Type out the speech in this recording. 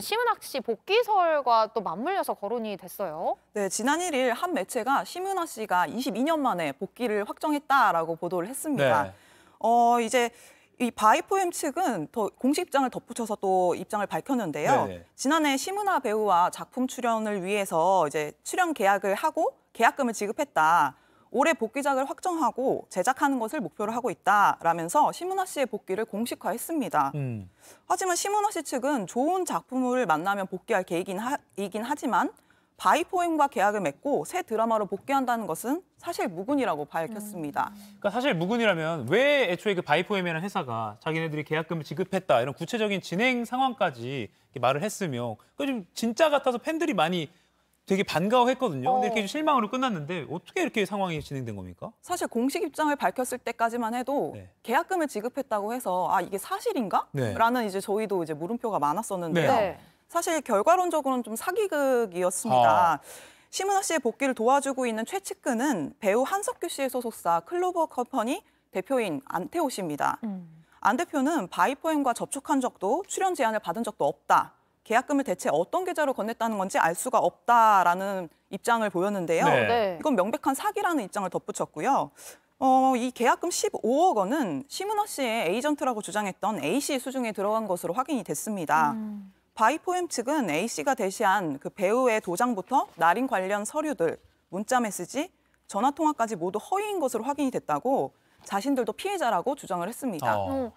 심은학 씨 복귀설과 또 맞물려서 거론이 됐어요. 네, 지난 1일 한 매체가 심은학 씨가 22년 만에 복귀를 확정했다라고 보도를 했습니다. 네. 어, 이제 이 바이포엠 측은 더 공식 입장을 덧붙여서 또 입장을 밝혔는데요. 네네. 네. 지난해 심은하 배우와 작품 출연을 위해서 이제 출연 계약을 하고 계약금을 지급했다. 올해 복귀작을 확정하고 제작하는 것을 목표로 하고 있다라면서 심은하 씨의 복귀를 공식화했습니다. 음. 하지만 심은하 씨 측은 좋은 작품을 만나면 복귀할 계획이긴 하, 지만 바이포엠과 계약을 맺고 새 드라마로 복귀한다는 것은 사실 무근이라고 밝혔습니다. 음. 그러니까 사실 무근이라면 왜 애초에 그 바이포엠이라는 회사가 자기네들이 계약금을 지급했다 이런 구체적인 진행 상황까지 이렇게 말을 했으며 그 좀 진짜 같아서 팬들이 많이 되게 반가워했거든요. 근데 이렇게 어. 실망으로 끝났는데 어떻게 이렇게 상황이 진행된 겁니까? 사실 공식 입장을 밝혔을 때까지만 해도 네. 계약금을 지급했다고 해서 아 이게 사실인가? 네. 라는 이제 저희도 이제 물음표가 많았었는데요. 네. 사실 결과론적으로는 좀 사기극이었습니다. 아. 심은하 씨의 복귀를 도와주고 있는 최측근은 배우 한석규 씨의 소속사 클로버 컴퍼니 대표인 안태호 씨입니다. 음. 안 대표는 바이퍼엠과 접촉한 적도 출연 제안을 받은 적도 없다. 계약금을 대체 어떤 계좌로 건넸다는 건지 알 수가 없다라는 입장을 보였는데요. 네. 네. 이건 명백한 사기라는 입장을 덧붙였고요. 어, 이 계약금 15억 원은 심은하 씨의 에이전트라고 주장했던 A 씨 수중에 들어간 것으로 확인이 됐습니다. 음. 바이포엠 측은 A 씨가 대시한 그 배우의 도장부터 날인 관련 서류들, 문자 메시지, 전화 통화까지 모두 허위인 것으로 확인이 됐다고 자신들도 피해자라고 주장을 했습니다. 어. 음.